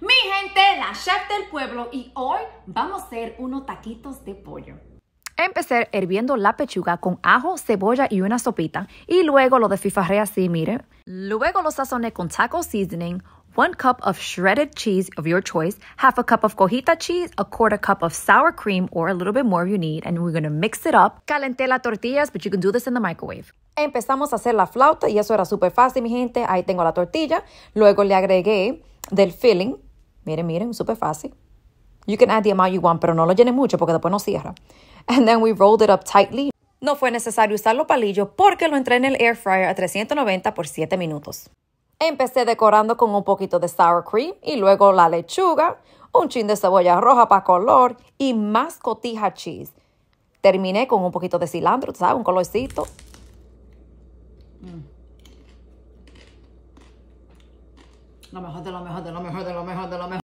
Mi gente, la chef del pueblo y hoy vamos a hacer unos taquitos de pollo. Empecé hirviendo la pechuga con ajo, cebolla y una sopita y luego lo desfifarré así, miren. Luego lo sazoné con taco seasoning, one cup of shredded cheese of your choice, half a cup of cojita cheese, a quarter cup of sour cream, or a little bit more if you need, and we're gonna mix it up. Calenté las tortillas, but you can do this in the microwave. Empezamos a hacer la flauta y eso era súper fácil, mi gente. Ahí tengo la tortilla. Luego le agregué del filling. Miren, miren, súper fácil. You can add the amount you want, pero no lo llenes mucho porque después no cierra. And then we rolled it up tightly. No fue necesario usar los palillos porque lo entré en el air fryer a 390 por 7 minutos. Empecé decorando con un poquito de sour cream y luego la lechuga, un chin de cebolla roja para color y más cotija cheese. Terminé con un poquito de cilantro, ¿sabes? Un colorcito. Mm. 老美好的老美好的老美好的老美好的老美。